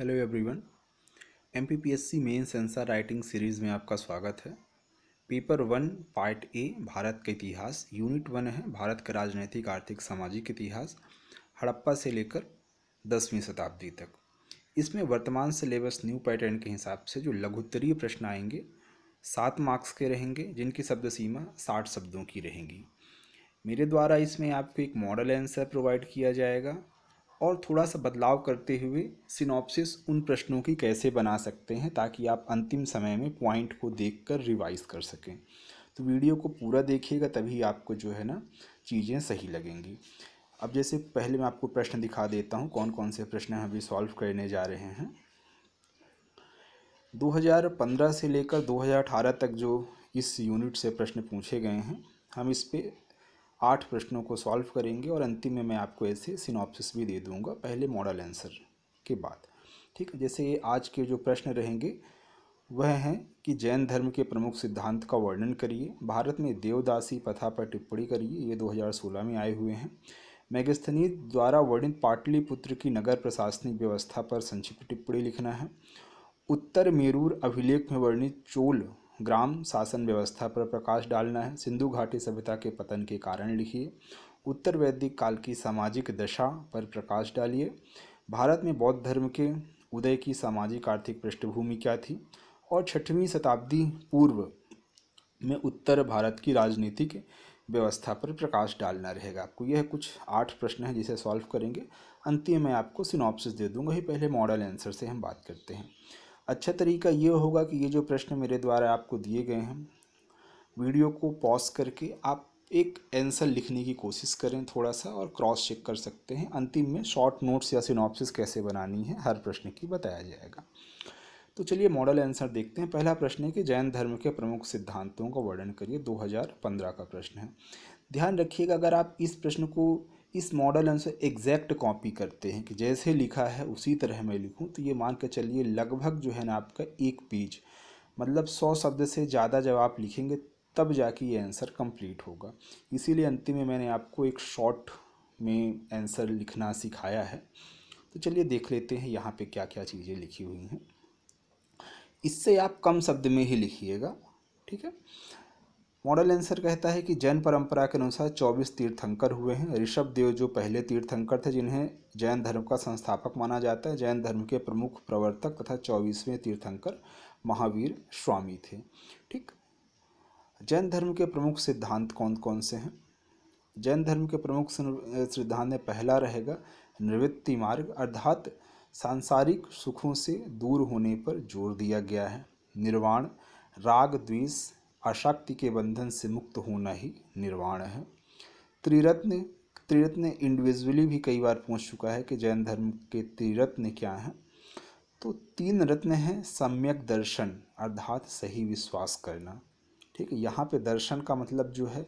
hello everyone MPPSC main answer writing series में आपका स्वागत है paper one part A Bharat का इतिहास यूनिट वन है भारत के राजनैतिक आर्थिक सामाजिक इतिहास हड़प्पा से लेकर दसवीं शताब्दी तक इसमें वर्तमान सिलेबस न्यू पैटर्न के हिसाब से जो लघुत्तरीय प्रश्न आएंगे सात मार्क्स के रहेंगे जिनकी शब्द सीमा साठ शब्दों की रहेंगी मेरे द्वारा इसमें आपको एक मॉडल आंसर प्रोवाइड किया जाएगा और थोड़ा सा बदलाव करते हुए सिनॉप्सिस उन प्रश्नों की कैसे बना सकते हैं ताकि आप अंतिम समय में पॉइंट को देख कर रिवाइज़ कर सकें तो वीडियो को पूरा देखिएगा तभी आपको जो है ना चीज़ें सही लगेंगी अब जैसे पहले मैं आपको प्रश्न दिखा देता हूँ कौन कौन से प्रश्न हम अभी सॉल्व करने जा रहे हैं 2015 से लेकर 2018 तक जो इस यूनिट से प्रश्न पूछे गए हैं हम इस पर आठ प्रश्नों को सॉल्व करेंगे और अंतिम में मैं आपको ऐसे सिनॉप्सिस भी दे दूंगा पहले मॉडल आंसर के बाद ठीक है जैसे आज के जो प्रश्न रहेंगे वह हैं कि जैन धर्म के प्रमुख सिद्धांत का वर्णन करिए भारत में देवदासी प्रथा पर टिप्पणी करिए ये 2016 में आए हुए हैं मैगस्थनी द्वारा वर्णित पाटलिपुत्र की नगर प्रशासनिक व्यवस्था पर संक्षिप्त टिप्पणी लिखना है उत्तर मेरूर अभिलेख में वर्णित चोल ग्राम शासन व्यवस्था पर प्रकाश डालना है सिंधु घाटी सभ्यता के पतन के कारण लिखिए उत्तर वैदिक काल की सामाजिक दशा पर प्रकाश डालिए भारत में बौद्ध धर्म के उदय की सामाजिक आर्थिक पृष्ठभूमि क्या थी और छठवीं शताब्दी पूर्व में उत्तर भारत की राजनीतिक व्यवस्था पर प्रकाश डालना रहेगा आपको यह कुछ आठ प्रश्न हैं जिसे सॉल्व करेंगे अंतिम मैं आपको सिनॉप्सिस दे दूंगा ही पहले मॉडल आंसर से हम बात करते हैं अच्छा तरीका ये होगा कि ये जो प्रश्न मेरे द्वारा आपको दिए गए हैं वीडियो को पॉज करके आप एक आंसर लिखने की कोशिश करें थोड़ा सा और क्रॉस चेक कर सकते हैं अंतिम में शॉर्ट नोट्स या सिनॉप्सिस कैसे बनानी है हर प्रश्न की बताया जाएगा तो चलिए मॉडल आंसर देखते हैं पहला प्रश्न है कि जैन धर्म के प्रमुख सिद्धांतों का वर्णन करिए 2015 का प्रश्न है ध्यान रखिएगा अगर आप इस प्रश्न को इस मॉडल आंसर एग्जैक्ट कॉपी करते हैं कि जैसे लिखा है उसी तरह मैं लिखूँ तो ये मान कर चलिए लगभग जो है ना आपका एक पेज मतलब सौ शब्द से ज़्यादा जब आप लिखेंगे तब जाके ये आंसर कंप्लीट होगा इसीलिए अंतिम में मैंने आपको एक शॉर्ट में आंसर लिखना सिखाया है तो चलिए देख लेते हैं यहाँ पे क्या क्या चीज़ें लिखी हुई हैं इससे आप कम शब्द में ही लिखिएगा ठीक है मॉडल आंसर कहता है कि जैन परंपरा के अनुसार 24 तीर्थंकर हुए हैं ऋषभ देव जो पहले तीर्थंकर थे जिन्हें जैन धर्म का संस्थापक माना जाता है जैन धर्म के प्रमुख प्रवर्तक तथा चौबीसवें तीर्थंकर महावीर स्वामी थे ठीक जैन धर्म के प्रमुख सिद्धांत कौन कौन से हैं जैन धर्म के प्रमुख सिद्धांत पहला रहेगा निवृत्ति मार्ग अर्थात सांसारिक सुखों से दूर होने पर जोर दिया गया है निर्वाण राग द्वेष आशक्ति के बंधन से मुक्त होना ही निर्वाण है त्रिरत्न त्रिरत्न इंडिविजुअली भी कई बार पूछ चुका है कि जैन धर्म के त्रिरत्न क्या हैं तो तीन रत्न हैं सम्यक दर्शन अर्थात सही विश्वास करना ठीक है यहाँ पे दर्शन का मतलब जो है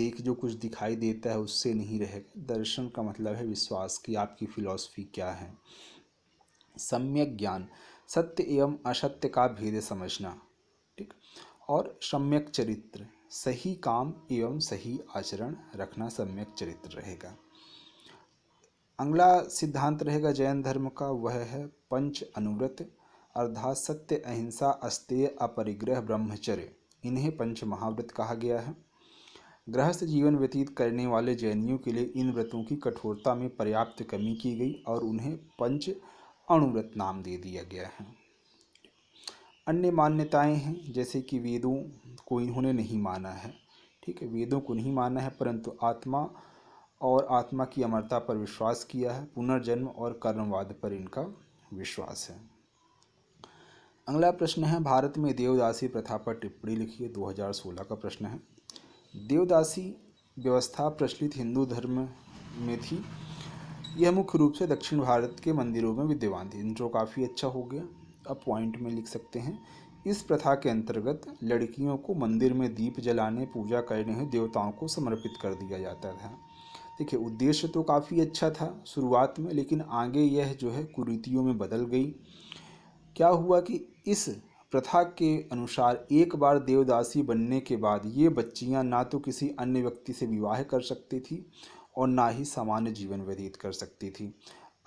देख जो कुछ दिखाई देता है उससे नहीं रहेगा दर्शन का मतलब है विश्वास कि आपकी फिलॉसफी क्या है सम्यक ज्ञान सत्य एवं असत्य का भेद समझना और सम्यक चरित्र सही काम एवं सही आचरण रखना सम्यक चरित्र रहेगा अगला सिद्धांत रहेगा जैन धर्म का वह है पंच अनुव्रत अर्थात सत्य अहिंसा अस्तेय अपरिग्रह ब्रह्मचर्य इन्हें पंच महाव्रत कहा गया है गृहस्थ जीवन व्यतीत करने वाले जैनियों के लिए इन व्रतों की कठोरता में पर्याप्त कमी की गई और उन्हें पंच अणुव्रत नाम दे दिया गया है अन्य मान्यताएं हैं जैसे कि वेदों को इन्होंने नहीं माना है ठीक है वेदों को नहीं माना है परंतु आत्मा और आत्मा की अमरता पर विश्वास किया है पुनर्जन्म और कर्मवाद पर इनका विश्वास है अगला प्रश्न है भारत में देवदासी प्रथा पर टिप्पणी लिखी है दो का प्रश्न है देवदासी व्यवस्था प्रचलित हिंदू धर्म में थी यह मुख्य रूप से दक्षिण भारत के मंदिरों में विद्यमान थी इंट्रो काफ़ी अच्छा हो गया पॉइंट में लिख सकते हैं इस प्रथा के अंतर्गत लड़कियों को मंदिर में दीप जलाने पूजा करने हुए देवताओं को समर्पित कर दिया जाता था देखिए उद्देश्य तो काफ़ी अच्छा था शुरुआत में लेकिन आगे यह जो है कुरीतियों में बदल गई क्या हुआ कि इस प्रथा के अनुसार एक बार देवदासी बनने के बाद ये बच्चियां ना तो किसी अन्य व्यक्ति से विवाह कर सकती थी और ना ही सामान्य जीवन व्यतीत कर सकती थी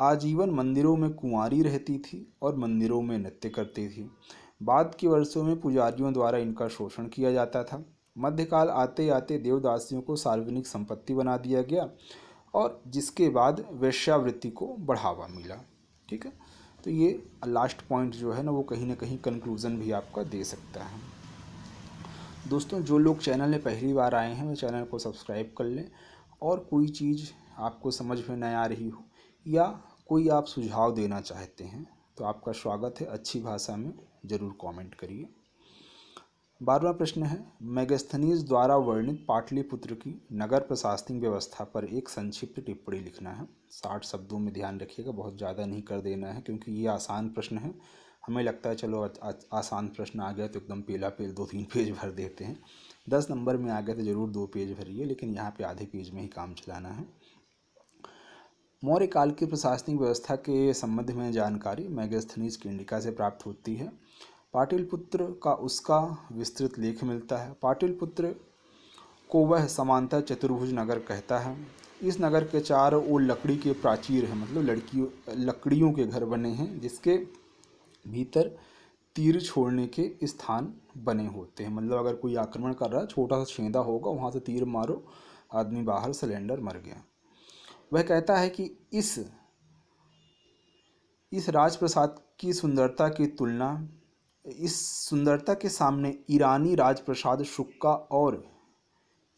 आजीवन मंदिरों में कुंवारी रहती थी और मंदिरों में नृत्य करती थी बाद के वर्षों में पुजारियों द्वारा इनका शोषण किया जाता था मध्यकाल आते आते देवदासियों को सार्वजनिक संपत्ति बना दिया गया और जिसके बाद वैश्यावृत्ति को बढ़ावा मिला ठीक है तो ये लास्ट पॉइंट जो है ना वो कहीं ना कहीं कंक्लूज़न भी आपका दे सकता है दोस्तों जो लोग चैनल में पहली बार आए हैं वो चैनल को सब्सक्राइब कर लें और कोई चीज़ आपको समझ में नहीं आ रही हो या कोई आप सुझाव देना चाहते हैं तो आपका स्वागत है अच्छी भाषा में ज़रूर कमेंट करिए बारहवा प्रश्न है मेगस्थनीज द्वारा वर्णित पाटलिपुत्र की नगर प्रशासनिक व्यवस्था पर एक संक्षिप्त टिप्पणी लिखना है साठ शब्दों में ध्यान रखिएगा बहुत ज़्यादा नहीं कर देना है क्योंकि ये आसान प्रश्न है हमें लगता है चलो आ, आ, आसान प्रश्न आ गया तो एकदम पेला पेल दो तीन पेज भर देते हैं दस नंबर में आ गया तो ज़रूर दो पेज भरिए लेकिन यहाँ पे आधे पेज में ही काम चलाना है मौर्य काल की प्रशासनिक व्यवस्था के संबंध में जानकारी मैगस्थनीज किंडिका से प्राप्त होती है पाटिलपुत्र का उसका विस्तृत लेख मिलता है पाटिलपुत्र को वह समानता चतुर्भुज नगर कहता है इस नगर के चारों ओर लकड़ी के प्राचीर हैं मतलब लड़कियों लकड़ियों के घर बने हैं जिसके भीतर तीर छोड़ने के स्थान बने होते हैं मतलब अगर कोई आक्रमण कर रहा है छोटा सा छेंदा होगा वहाँ से तीर मारो आदमी बाहर सिलेंडर मर गया वह कहता है कि इस इस राजप्रसाद की सुंदरता की तुलना इस सुंदरता के सामने ईरानी राजप्रसाद शुक्का और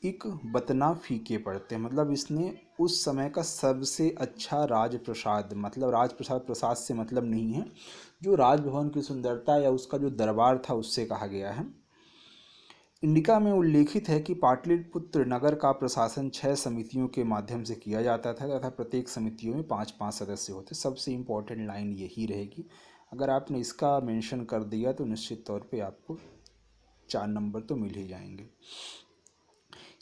एक बतना फीके पड़ते हैं मतलब इसने उस समय का सबसे अच्छा राजप्रसाद मतलब राजप्रसाद प्रसाद से मतलब नहीं है जो राजभवन की सुंदरता या उसका जो दरबार था उससे कहा गया है इंडिका में उल्लेखित है कि पाटलिपुत्र नगर का प्रशासन छह समितियों के माध्यम से किया जाता था तथा प्रत्येक समितियों में पाँच पाँच सदस्य होते सबसे इम्पोर्टेंट लाइन यही रहेगी अगर आपने इसका मेंशन कर दिया तो निश्चित तौर पे आपको चार नंबर तो मिल ही जाएंगे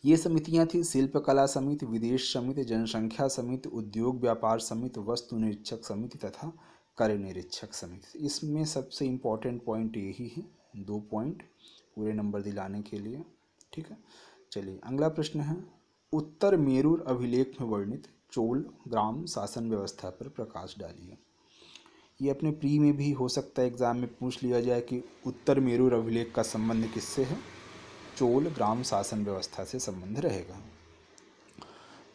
ये समितियाँ थी शिल्पकला समिति विदेश समिति जनसंख्या समिति उद्योग व्यापार समिति वस्तु निरीक्षक समिति तथा कर निरीक्षक समिति इसमें सबसे इम्पॉर्टेंट पॉइंट यही है दो पॉइंट पूरे नंबर दिलाने के लिए ठीक है चलिए अगला प्रश्न है उत्तर मेरूर अभिलेख में वर्णित चोल ग्राम शासन व्यवस्था पर प्रकाश डालिए ये अपने प्री में भी हो सकता है एग्जाम में पूछ लिया जाए कि उत्तर मेरूर अभिलेख का संबंध किससे है चोल ग्राम शासन व्यवस्था से संबंध रहेगा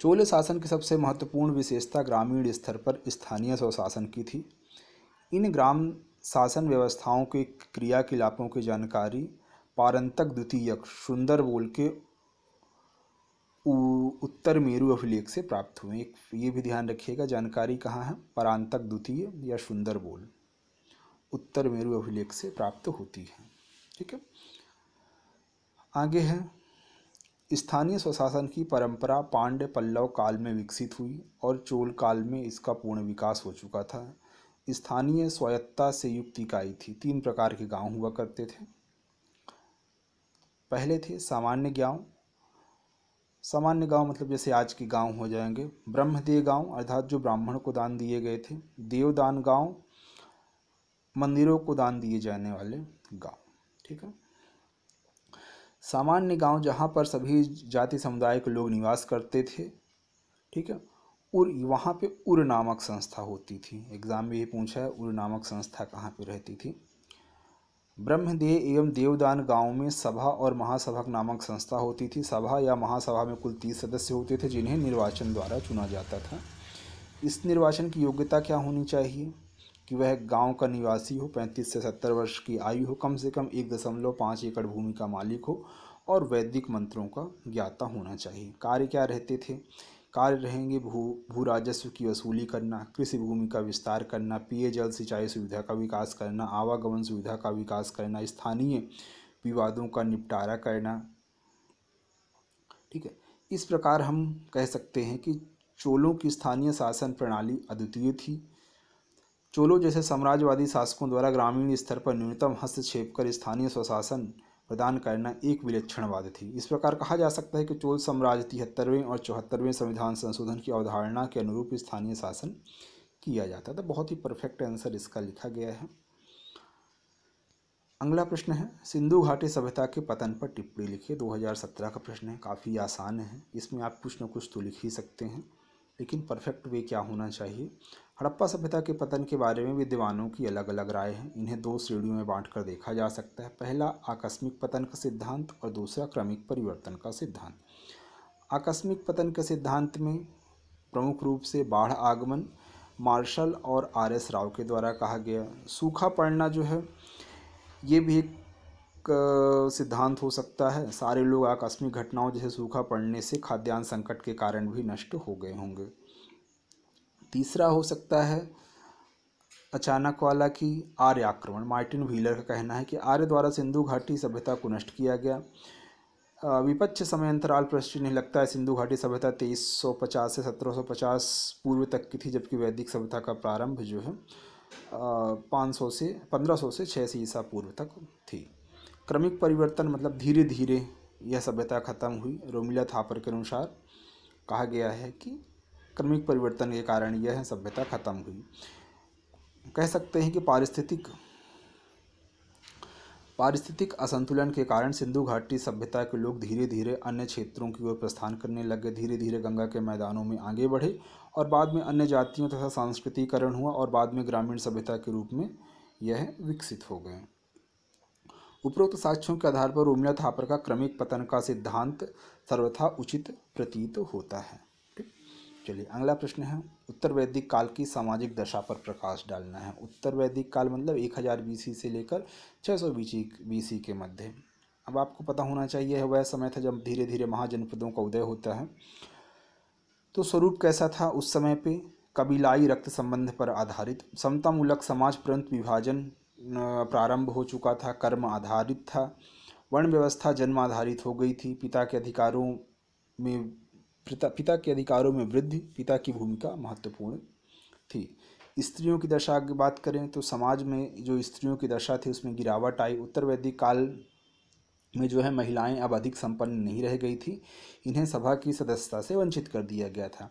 चोल शासन की सबसे महत्वपूर्ण विशेषता ग्रामीण स्तर पर स्थानीय स्वशासन की थी इन ग्राम शासन व्यवस्थाओं के क्रियाकलापों की जानकारी पारंतक द्वितीयक सुंदर बोल के उत्तर मेरु अभिलेख से प्राप्त हुए एक ये भी ध्यान रखिएगा जानकारी कहाँ है परांतक द्वितीय या सुंदर बोल उत्तर मेरु अभिलेख से प्राप्त होती है ठीक है आगे है स्थानीय स्वशासन की परंपरा पांड्य पल्लव काल में विकसित हुई और चोल काल में इसका पूर्ण विकास हो चुका था स्थानीय स्वायत्ता से युक्त इकाई थी तीन प्रकार के गांव हुआ करते थे पहले थे सामान्य गाँव सामान्य गांव मतलब जैसे आज के गांव हो जाएंगे ब्रह्मदेव गांव अर्थात जो ब्राह्मण को दान दिए गए थे देवदान गांव मंदिरों को दान दिए जाने वाले गांव ठीक है सामान्य गांव जहां पर सभी जाति समुदाय के लोग निवास करते थे ठीक है उर वहाँ पे उर नामक संस्था होती थी एग्ज़ाम में ये पूछा है उर नामक संस्था कहाँ पे रहती थी ब्रह्मदेह एवं देवदान गांव में सभा और महासभा नामक संस्था होती थी सभा या महासभा में कुल तीस सदस्य होते थे जिन्हें निर्वाचन द्वारा चुना जाता था इस निर्वाचन की योग्यता क्या होनी चाहिए कि वह गांव का निवासी हो पैंतीस से सत्तर वर्ष की आयु हो कम से कम एक दशमलव पाँच एकड़ भूमि का मालिक हो और वैदिक मंत्रों का ज्ञाता होना चाहिए कार्य क्या रहते थे कार्य रहेंगे भू भू राजस्व की वसूली करना कृषि भूमि का विस्तार करना पेयजल सिंचाई सुविधा का विकास करना आवागमन सुविधा का विकास करना स्थानीय विवादों का निपटारा करना ठीक है इस प्रकार हम कह सकते हैं कि चोलों की स्थानीय शासन प्रणाली अद्वितीय थी चोलों जैसे साम्राज्यवादी शासकों द्वारा ग्रामीण स्तर पर न्यूनतम हस्तक्षेप कर स्थानीय स्वशासन प्रदान करना एक विलक्षणवाद थी इस प्रकार कहा जा सकता है कि चोल साम्राज्य तिहत्तरवें और चौहत्तरवें संविधान संशोधन की अवधारणा के अनुरूप स्थानीय शासन किया जाता था बहुत ही परफेक्ट आंसर इसका लिखा गया है अगला प्रश्न है सिंधु घाटी सभ्यता के पतन पर टिप्पणी लिखिए 2017 का प्रश्न है काफ़ी आसान है इसमें आप कुछ ना कुछ तो लिख ही सकते हैं लेकिन परफेक्ट वे क्या होना चाहिए हड़प्पा सभ्यता के पतन के बारे में विद्वानों की अलग अलग राय है इन्हें दो श्रेणियों में बांटकर देखा जा सकता है पहला आकस्मिक पतन का सिद्धांत और दूसरा क्रमिक परिवर्तन का सिद्धांत आकस्मिक पतन के सिद्धांत में प्रमुख रूप से बाढ़ आगमन मार्शल और आर एस राव के द्वारा कहा गया सूखा पड़ना जो है ये भी एक सिद्धांत हो सकता है सारे लोग आकस्मिक घटनाओं जैसे सूखा पड़ने से खाद्यान्न संकट के कारण भी नष्ट हो गए होंगे तीसरा हो सकता है अचानक वाला की आर्य आक्रमण मार्टिन व्हीलर का कहना है कि आर्य द्वारा सिंधु घाटी सभ्यता को नष्ट किया गया विपक्ष समय अंतराल प्रश्न नहीं लगता है सिंधु घाटी सभ्यता पचास से पचास पूर्व तक की थी जबकि वैदिक सभ्यता का प्रारंभ जो है पाँच सौ से पंद्रह सौ से छः सौ ईसा पूर्व तक थी क्रमिक परिवर्तन मतलब धीरे धीरे यह सभ्यता खत्म हुई रोमिला थापर के अनुसार कहा गया है कि क्रमिक परिवर्तन के कारण यह सभ्यता खत्म हुई कह सकते हैं कि पारिस्थितिक पारिस्थितिक असंतुलन के कारण सिंधु घाटी सभ्यता के लोग धीरे धीरे अन्य क्षेत्रों की ओर प्रस्थान करने लगे धीरे धीरे गंगा के मैदानों में आगे बढ़े और बाद में अन्य जातियों तथा सांस्कृतिकरण हुआ और बाद में ग्रामीण सभ्यता के रूप में यह विकसित हो गए उपरोक्त साक्ष्यों के आधार पर उमिया थापर का क्रमिक पतन का सिद्धांत सर्वथा उचित प्रतीत होता है चलिए अगला प्रश्न है उत्तर वैदिक काल की सामाजिक दशा पर प्रकाश डालना है उत्तर वैदिक काल मतलब एक हज़ार बीसी से लेकर छः सौ बीसी के मध्य अब आपको पता होना चाहिए वह समय था जब धीरे धीरे महाजनपदों का उदय होता है तो स्वरूप कैसा था उस समय पे कबीलाई रक्त संबंध पर आधारित समतामूलक समाज प्रंत विभाजन प्रारंभ हो चुका था कर्म आधारित था वर्ण व्यवस्था जन्म आधारित हो गई थी पिता के अधिकारों में पिता पिता के अधिकारों में वृद्धि पिता की भूमिका महत्वपूर्ण थी स्त्रियों की दशा की बात करें तो समाज में जो स्त्रियों की दशा थी उसमें गिरावट आई उत्तर वैदिक काल में जो है महिलाएं अब अधिक संपन्न नहीं रह गई थी इन्हें सभा की सदस्यता से वंचित कर दिया गया था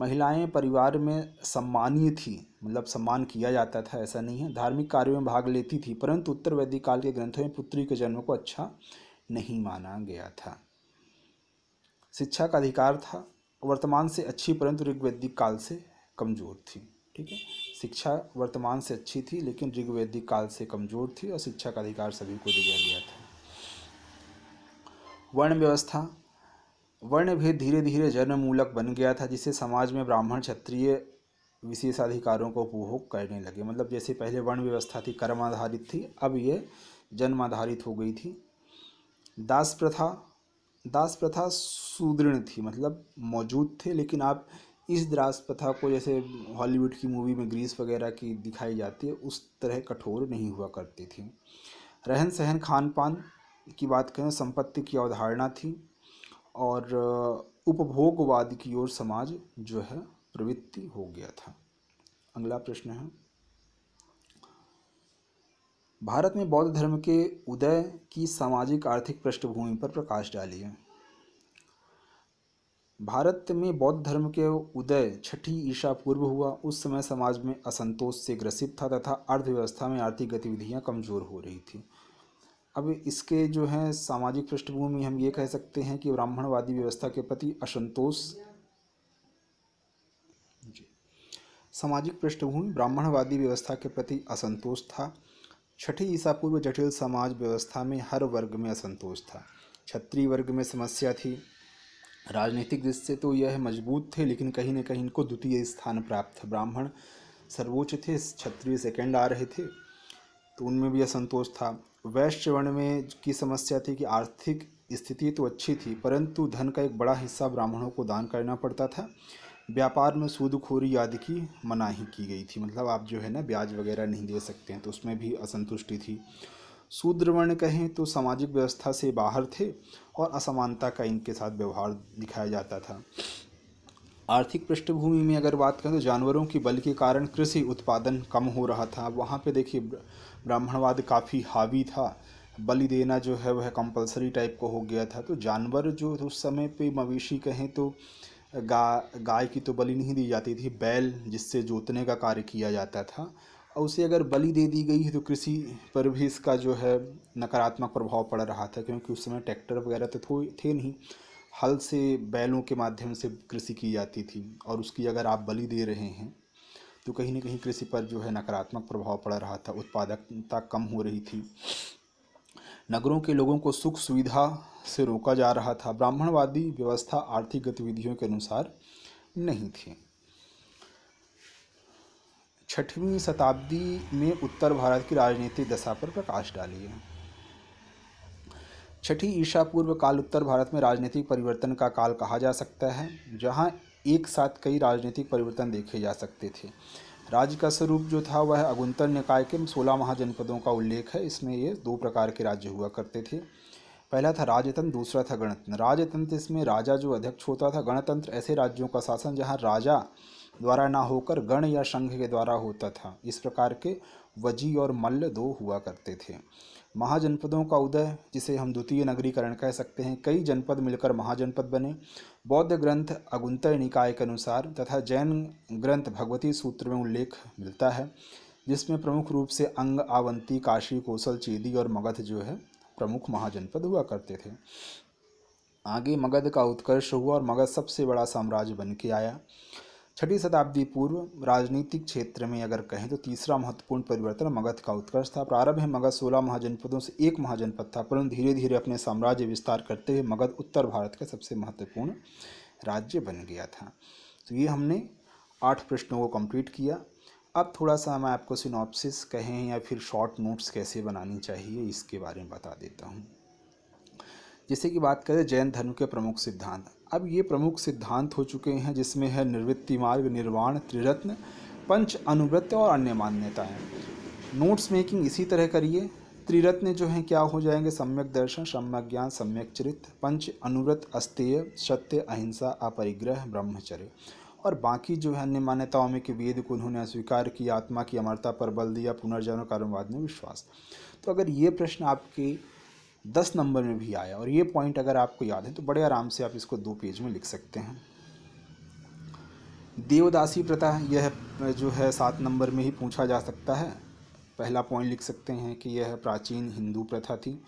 महिलाएं परिवार में सम्मानीय थी मतलब सम्मान किया जाता था ऐसा नहीं है धार्मिक कार्यों में भाग लेती थी परंतु उत्तर वैदिक काल के ग्रंथों में पुत्री के जन्म को अच्छा नहीं माना गया था शिक्षा का अधिकार था वर्तमान से अच्छी परंतु ऋग्वैदिक काल से कमज़ोर थी ठीक है शिक्षा वर्तमान से अच्छी थी लेकिन ऋग्वैदिक काल से कमज़ोर थी और शिक्षा का अधिकार सभी को दिया गया था वर्ण व्यवस्था वर्ण भेद धीरे धीरे जन्ममूलक बन गया था जिसे समाज में ब्राह्मण क्षत्रिय विशेषाधिकारों को उपभोग करने लगे मतलब जैसे पहले वर्ण व्यवस्था थी कर्म आधारित थी अब ये जन्म आधारित हो गई थी दास प्रथा दास प्रथा सुदृढ़ थी मतलब मौजूद थे लेकिन आप इस दास प्रथा को जैसे हॉलीवुड की मूवी में ग्रीस वगैरह की दिखाई जाती है उस तरह कठोर नहीं हुआ करती थी रहन सहन खान पान की बात करें संपत्ति की अवधारणा थी और उपभोगवाद की ओर समाज जो है प्रवृत्ति हो गया था अगला प्रश्न है भारत में बौद्ध धर्म के उदय की सामाजिक आर्थिक पृष्ठभूमि पर प्रकाश डालिए भारत में बौद्ध धर्म के उदय छठी ईशा पूर्व हुआ उस समय समाज में असंतोष से ग्रसित था तथा अर्थव्यवस्था में आर्थिक गतिविधियां कमज़ोर हो रही थी अब इसके जो है सामाजिक पृष्ठभूमि हम ये कह सकते हैं कि ब्राह्मणवादी व्यवस्था के प्रति असंतोष सामाजिक पृष्ठभूमि ब्राह्मणवादी व्यवस्था के प्रति असंतोष था छठी ईसा पूर्व जटिल समाज व्यवस्था में हर वर्ग में असंतोष था क्षत्रिय वर्ग में समस्या थी राजनीतिक दृष्टि से तो यह मजबूत थे लेकिन कहीं न कहीं इनको द्वितीय स्थान प्राप्त ब्राह्मण सर्वोच्च थे क्षत्रिय सेकंड आ रहे थे तो उनमें भी असंतोष था वैश्य वर्ण में की समस्या थी कि आर्थिक स्थिति तो अच्छी थी परंतु धन का एक बड़ा हिस्सा ब्राह्मणों को दान करना पड़ता था व्यापार में सूदखोरी आदि की मनाही की गई थी मतलब आप जो है ना ब्याज वगैरह नहीं दे सकते हैं तो उसमें भी असंतुष्टि थी शूद्रवर्ण कहें तो सामाजिक व्यवस्था से बाहर थे और असमानता का इनके साथ व्यवहार दिखाया जाता था आर्थिक पृष्ठभूमि में अगर बात करें तो जानवरों की बल के कारण कृषि उत्पादन कम हो रहा था वहाँ पे देखिए ब्राह्मणवाद काफ़ी हावी था बलि देना जो है वह कंपलसरी टाइप का हो गया था तो जानवर जो उस समय पे मवेशी कहें तो गा गाय की तो बलि नहीं दी जाती थी बैल जिससे जोतने का कार्य किया जाता था और उसे अगर बलि दे दी गई है तो कृषि पर भी इसका जो है नकारात्मक प्रभाव पड़ रहा था क्योंकि उस समय ट्रैक्टर वगैरह तो थे नहीं हल से बैलों के माध्यम से कृषि की जाती थी और उसकी अगर आप बलि दे रहे हैं तो कहीं ना कहीं कृषि पर जो है नकारात्मक प्रभाव पड़ रहा था उत्पादकता कम हो रही थी नगरों के लोगों को सुख सुविधा से रोका जा रहा था ब्राह्मणवादी व्यवस्था आर्थिक गतिविधियों के अनुसार नहीं थी छठवीं शताब्दी में उत्तर भारत की राजनीतिक दशा पर प्रकाश डाली है छठी ईशा पूर्व काल उत्तर भारत में राजनीतिक परिवर्तन का काल कहा जा सकता है जहाँ एक साथ कई राजनीतिक परिवर्तन देखे जा सकते थे राज्य का स्वरूप जो था वह अगुंतर निकाय के सोलह महाजनपदों का उल्लेख है इसमें ये दो प्रकार के राज्य हुआ करते थे पहला था राजतंत्र दूसरा था गणतंत्र राजतंत्र इसमें राजा जो अध्यक्ष होता था गणतंत्र ऐसे राज्यों का शासन जहाँ राजा द्वारा ना होकर गण या संघ के द्वारा होता था इस प्रकार के वजी और मल्ल दो हुआ करते थे महाजनपदों का उदय जिसे हम द्वितीय नगरीकरण कह सकते हैं कई जनपद मिलकर महाजनपद बने बौद्ध ग्रंथ अगुंतर निकाय के अनुसार तथा जैन ग्रंथ भगवती सूत्र में उल्लेख मिलता है जिसमें प्रमुख रूप से अंग आवंती काशी कौशल चेदी और मगध जो है प्रमुख महाजनपद हुआ करते थे आगे मगध का उत्कर्ष हुआ और मगध सबसे बड़ा साम्राज्य बन के आया छठी शताब्दी पूर्व राजनीतिक क्षेत्र में अगर कहें तो तीसरा महत्वपूर्ण परिवर्तन मगध का उत्कर्ष था प्रारंभ में मगध सोलह महाजनपदों से एक महाजनपद था परंतु धीरे धीरे अपने साम्राज्य विस्तार करते हुए मगध उत्तर भारत का सबसे महत्वपूर्ण राज्य बन गया था तो ये हमने आठ प्रश्नों को कंप्लीट किया अब थोड़ा सा मैं आपको सिनॉप्सिस कहें या फिर शॉर्ट नोट्स कैसे बनानी चाहिए इसके बारे में बता देता हूँ जैसे कि बात करें जैन धर्म के प्रमुख सिद्धांत अब ये प्रमुख सिद्धांत हो चुके हैं जिसमें है निर्वृत्ति मार्ग निर्वाण त्रिरत्न पंच अनुवृत्त और अन्य मान्यताएं नोट्स मेकिंग इसी तरह करिए त्रिरत्न जो हैं क्या हो जाएंगे सम्यक दर्शन सम्यक ज्ञान सम्यक चरित्र पंच अनुव्रत अस्तेय सत्य अहिंसा अपरिग्रह ब्रह्मचर्य और बाकी जो है अन्य मान्यताओं में कि वेद को उन्होंने अस्वीकार किया आत्मा की अमरता पर बल दिया पुनर्जन्म कारणवाद में विश्वास तो अगर ये प्रश्न आपके दस नंबर में भी आया और ये पॉइंट अगर आपको याद है तो बड़े आराम से आप इसको दो पेज में लिख सकते हैं देवदासी प्रथा यह जो है सात नंबर में ही पूछा जा सकता है पहला पॉइंट लिख सकते हैं कि यह प्राचीन हिंदू प्रथा थी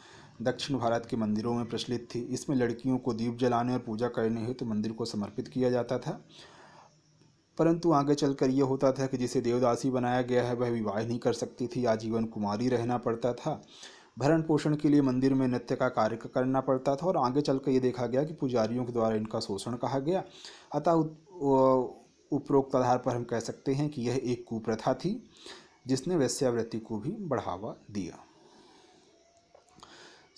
दक्षिण भारत के मंदिरों में प्रचलित थी इसमें लड़कियों को दीप जलाने और पूजा करने हेतु तो मंदिर को समर्पित किया जाता था परंतु आगे चलकर यह होता था कि जिसे देवदासी बनाया गया है वह विवाह नहीं कर सकती थी आजीवन कुमारी रहना पड़ता था भरण पोषण के लिए मंदिर में नृत्य का कार्य करना पड़ता था और आगे चलकर ये देखा गया कि पुजारियों के द्वारा इनका शोषण कहा गया अतः उपरोक्त आधार पर हम कह सकते हैं कि यह एक कुप्रथा थी जिसने वैश्यावृत्ति को भी बढ़ावा दिया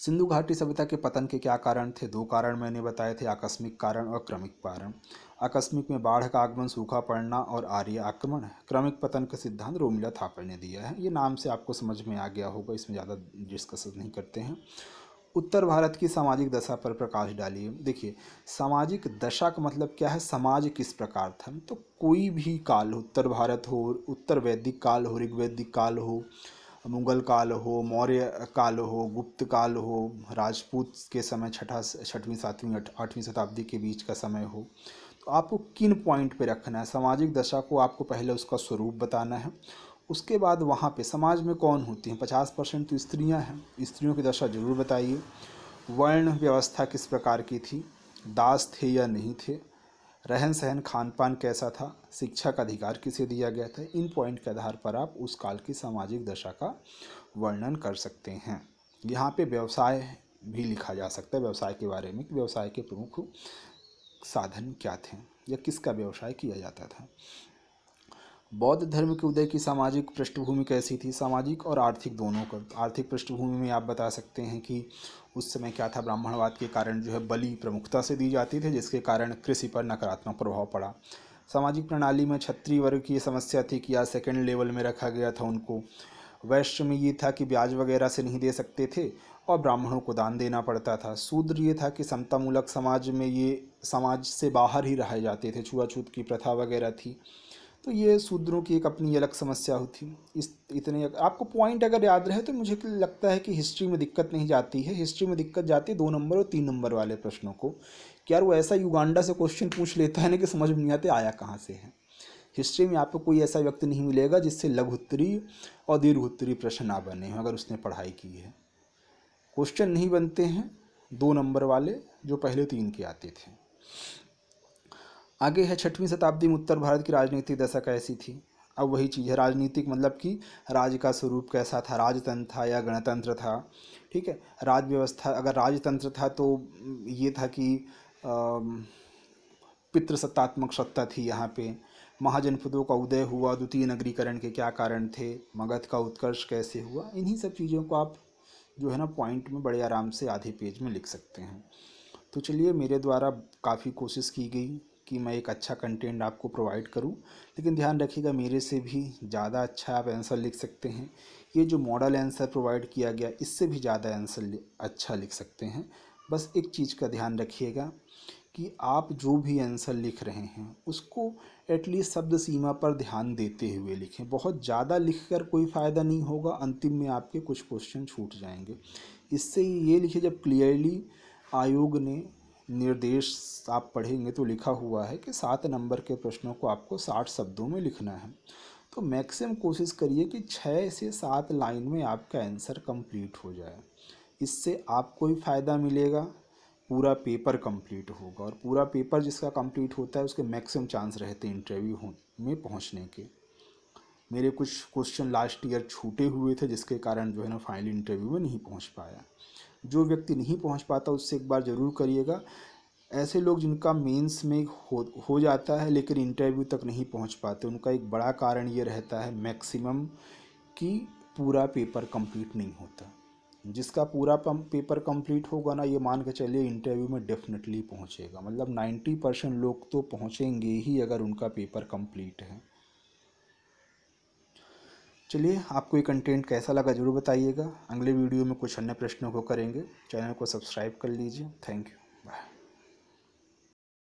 सिंधु घाटी सभ्यता के पतन के क्या कारण थे दो कारण मैंने बताए थे आकस्मिक कारण और क्रमिक कारण आकस्मिक में बाढ़ का आगमन सूखा पड़ना और आर्य आक्रमण क्रमिक पतन का सिद्धांत रोमिला थापर ने दिया है ये नाम से आपको समझ में आ गया होगा इसमें ज़्यादा डिस्कस नहीं करते हैं उत्तर भारत की सामाजिक दशा पर प्रकाश डालिए देखिए सामाजिक दशा का मतलब क्या है समाज किस प्रकार था तो कोई भी काल उत्तर भारत हो उत्तर वैदिक काल हो ऋग्वैदिक काल हो मुगल काल हो मौर्य काल हो गुप्त काल हो राजपूत के समय छठा छठवीं सातवीं आठवीं शताब्दी के बीच का समय हो तो आपको किन पॉइंट पे रखना है सामाजिक दशा को आपको पहले उसका स्वरूप बताना है उसके बाद वहाँ पे समाज में कौन होती हैं पचास परसेंट तो स्त्रियाँ हैं स्त्रियों की दशा जरूर बताइए वर्ण व्यवस्था किस प्रकार की थी दास थे या नहीं थे रहन सहन खान पान कैसा था शिक्षा का अधिकार किसे दिया गया था इन पॉइंट के आधार पर आप उस काल की सामाजिक दशा का वर्णन कर सकते हैं यहाँ पे व्यवसाय भी लिखा जा सकता है व्यवसाय के बारे में कि व्यवसाय के प्रमुख साधन क्या थे या किसका व्यवसाय किया जाता था बौद्ध धर्म के उदय की सामाजिक पृष्ठभूमि कैसी थी सामाजिक और आर्थिक दोनों का आर्थिक पृष्ठभूमि में आप बता सकते हैं कि उस समय क्या था ब्राह्मणवाद के कारण जो है बलि प्रमुखता से दी जाती थी जिसके कारण कृषि पर नकारात्मक प्रभाव पड़ा सामाजिक प्रणाली में क्षत्रिय वर्ग की समस्या थी कि या सेकेंड लेवल में रखा गया था उनको वैश्य में ये था कि ब्याज वगैरह से नहीं दे सकते थे और ब्राह्मणों को दान देना पड़ता था शूद्र ये था कि समतामूलक समाज में ये समाज से बाहर ही रह जाते थे छुआछूत की प्रथा वगैरह थी तो ये सूद्रों की एक अपनी अलग समस्या होती इस इतने आपको पॉइंट अगर याद रहे तो मुझे लगता है कि हिस्ट्री में दिक्कत नहीं जाती है हिस्ट्री में दिक्कत जाती है दो नंबर और तीन नंबर वाले प्रश्नों को कि यार वो ऐसा युगांडा से क्वेश्चन पूछ लेता है ना कि समझ में नहीं आते आया कहाँ से है हिस्ट्री में आपको कोई ऐसा व्यक्ति नहीं मिलेगा जिससे उत्तरी और दीर्घ उत्तरी प्रश्न ना बने हों अगर उसने पढ़ाई की है क्वेश्चन नहीं बनते हैं दो नंबर वाले जो पहले तीन के आते थे आगे है छठवीं शताब्दी में उत्तर भारत की राजनीतिक दशा कैसी थी अब वही चीज़ है राजनीतिक मतलब कि राज्य का स्वरूप कैसा था राजतंत्र था या गणतंत्र था ठीक है राज व्यवस्था अगर राजतंत्र था तो ये था कि पितृसत्तात्मक सत्ता थी यहाँ पे महाजनपदों का उदय हुआ द्वितीय नगरीकरण के क्या कारण थे मगध का उत्कर्ष कैसे हुआ इन्हीं सब चीज़ों को आप जो है ना पॉइंट में बड़े आराम से आधे पेज में लिख सकते हैं तो चलिए मेरे द्वारा काफ़ी कोशिश की गई कि मैं एक अच्छा कंटेंट आपको प्रोवाइड करूं लेकिन ध्यान रखिएगा मेरे से भी ज़्यादा अच्छा आप आंसर लिख सकते हैं ये जो मॉडल आंसर प्रोवाइड किया गया इससे भी ज़्यादा आंसर अच्छा लिख सकते हैं बस एक चीज़ का ध्यान रखिएगा कि आप जो भी आंसर लिख रहे हैं उसको एटलीस्ट शब्द सीमा पर ध्यान देते हुए लिखें बहुत ज़्यादा लिख कर कोई फ़ायदा नहीं होगा अंतिम में आपके कुछ क्वेश्चन छूट जाएंगे इससे ये लिखे जब क्लियरली आयोग ने निर्देश आप पढ़ेंगे तो लिखा हुआ है कि सात नंबर के प्रश्नों को आपको साठ शब्दों में लिखना है तो मैक्सिमम कोशिश करिए कि छः से सात लाइन में आपका आंसर कंप्लीट हो जाए इससे आपको ही फ़ायदा मिलेगा पूरा पेपर कंप्लीट होगा और पूरा पेपर जिसका कंप्लीट होता है उसके मैक्सिमम चांस रहते हैं इंटरव्यू में पहुँचने के मेरे कुछ क्वेश्चन लास्ट ईयर छूटे हुए थे जिसके कारण जो है ना फाइनल इंटरव्यू में नहीं पहुँच पाया जो व्यक्ति नहीं पहुंच पाता उससे एक बार ज़रूर करिएगा ऐसे लोग जिनका मेंस में हो हो जाता है लेकिन इंटरव्यू तक नहीं पहुंच पाते उनका एक बड़ा कारण ये रहता है मैक्सिमम कि पूरा पेपर कंप्लीट नहीं होता जिसका पूरा पेपर कंप्लीट होगा ना ये मान के चलिए इंटरव्यू में डेफिनेटली पहुंचेगा मतलब नाइन्टी परसेंट लोग तो पहुंचेंगे ही अगर उनका पेपर कंप्लीट है चलिए आपको ये कंटेंट कैसा लगा ज़रूर बताइएगा अगले वीडियो में कुछ अन्य प्रश्नों को करेंगे चैनल को सब्सक्राइब कर लीजिए थैंक यू